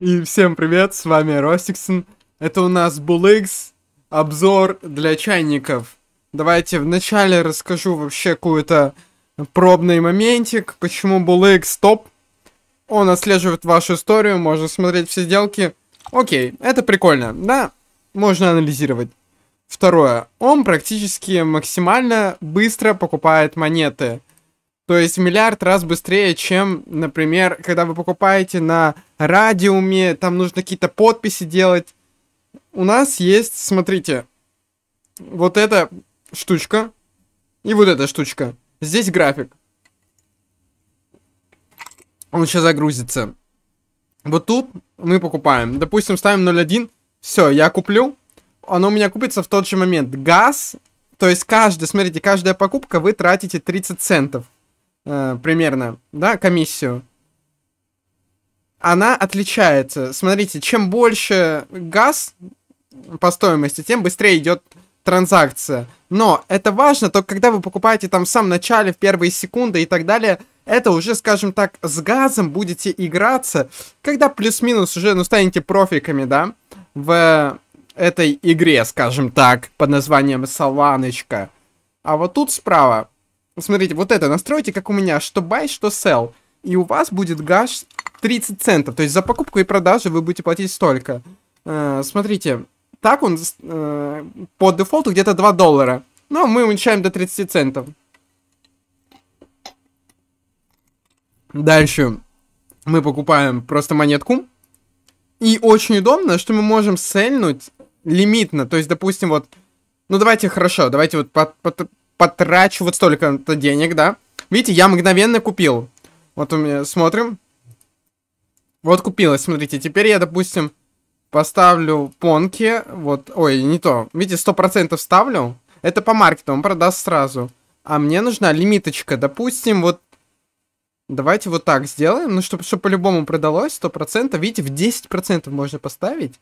И всем привет, с вами Ростиксон. Это у нас Булыкс, обзор для чайников. Давайте вначале расскажу вообще какой-то пробный моментик, почему Булыкс топ. Он отслеживает вашу историю, можно смотреть все сделки. Окей, это прикольно, да, можно анализировать. Второе, он практически максимально быстро покупает монеты. То есть в миллиард раз быстрее, чем, например, когда вы покупаете на радиуме, там нужно какие-то подписи делать. У нас есть, смотрите, вот эта штучка и вот эта штучка. Здесь график. Он сейчас загрузится. Вот тут мы покупаем. Допустим, ставим 0.1. Все, я куплю. Оно у меня купится в тот же момент. Газ, то есть каждый, смотрите, каждая покупка вы тратите 30 центов э, примерно, да, комиссию, она отличается. Смотрите, чем больше газ по стоимости, тем быстрее идет транзакция. Но это важно, только когда вы покупаете там в самом начале, в первые секунды и так далее, это уже, скажем так, с газом будете играться, когда плюс-минус уже, ну, станете профиками, да, в этой игре, скажем так, под названием «Соланочка». А вот тут справа ну, смотрите, вот это настройте, как у меня, что buy, что sell. И у вас будет гаш 30 центов. То есть за покупку и продажу вы будете платить столько. Э, смотрите, так он э, по дефолту где-то 2 доллара. Но ну, а мы уменьшаем до 30 центов. Дальше мы покупаем просто монетку. И очень удобно, что мы можем сельнуть лимитно. То есть, допустим, вот... Ну, давайте, хорошо, давайте вот по под, потрачу вот столько-то денег, да. Видите, я мгновенно купил. Вот у меня, смотрим. Вот купилось, смотрите. Теперь я, допустим, поставлю понки. Вот, ой, не то. Видите, 100% ставлю. Это по маркету, он продаст сразу. А мне нужна лимиточка. Допустим, вот... Давайте вот так сделаем. Ну, чтобы, чтобы по-любому продалось 100%. Видите, в 10% можно поставить.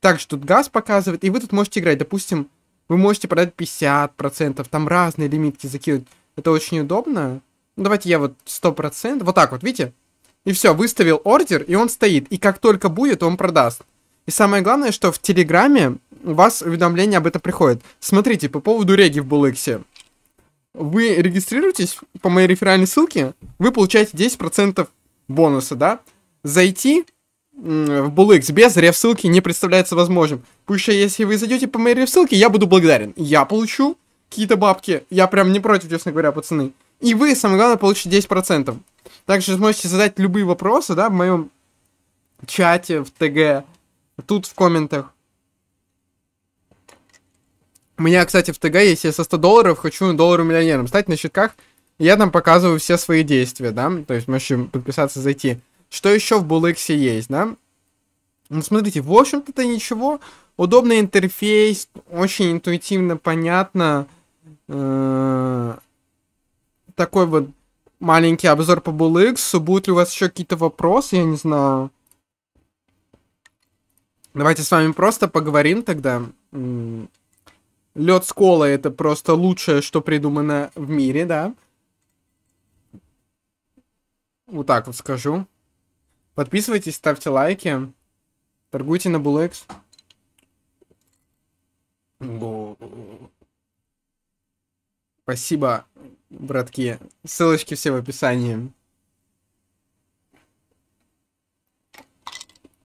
Также тут газ показывает. И вы тут можете играть, допустим, вы можете продать 50%, там разные лимитки закинуть. Это очень удобно. Ну, давайте я вот 100%, вот так вот, видите? И все, выставил ордер, и он стоит. И как только будет, он продаст. И самое главное, что в Телеграме у вас уведомление об этом приходит. Смотрите, по поводу реги в Булыксе. Вы регистрируетесь по моей реферальной ссылке, вы получаете 10% бонуса, да? Зайти в Булыкс без реф-ссылки не представляется возможным. Пусть если вы зайдете по моей реф-ссылке, я буду благодарен. Я получу какие-то бабки. Я прям не против, честно говоря, пацаны. И вы, самое главное, получите 10%. Также сможете задать любые вопросы, да, в моем чате, в ТГ, тут в комментах. У меня, кстати, в ТГ, если я со 100 долларов хочу доллару миллионером стать на щитках, я там показываю все свои действия, да, то есть можете подписаться, зайти. Что еще в Bullex'е есть, да? Ну, смотрите, в общем-то ничего. Удобный интерфейс, очень интуитивно, понятно. Э -э такой вот маленький обзор по BullX. Будут ли у вас еще какие-то вопросы, я не знаю. Давайте с вами просто поговорим тогда. Лед с колой это просто лучшее, что придумано в мире, да? Вот так вот скажу. Подписывайтесь, ставьте лайки. Торгуйте на Булэкс. Спасибо, братки. Ссылочки все в описании.